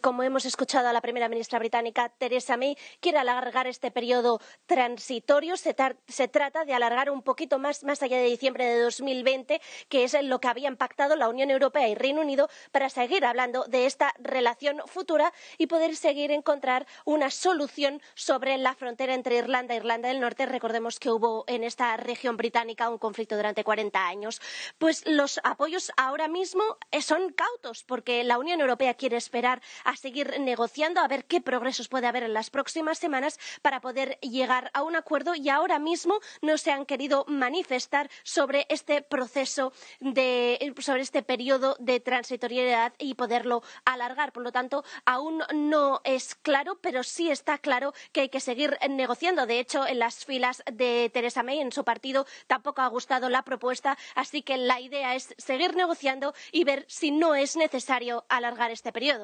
como hemos escuchado a la primera ministra británica theresa may quiere alargar este periodo transitorio se trata de alargar un poquito más más allá de diciembre de 2020, que es lo que había pactado la unión europea y reino unido para seguir hablando de esta relación futura y poder seguir encontrar una solución sobre la frontera entre irlanda e irlanda del norte recordemos que hubo en esta región británica un conflicto durante 40 años. pues los apoyos ahora mismo eh, son cautos porque la unión europea quiere esperar a seguir negociando, a ver qué progresos puede haber en las próximas semanas para poder llegar a un acuerdo y ahora mismo no se han querido manifestar sobre este proceso de, sobre este periodo de transitoriedad y poderlo alargar. Por lo tanto, aún no es claro, pero sí está claro que hay que seguir negociando. De hecho, en las filas de Teresa May, en su partido, tampoco ha gustado la propuesta, así que la idea es seguir negociando y ver si no es necesario alargar este periodo.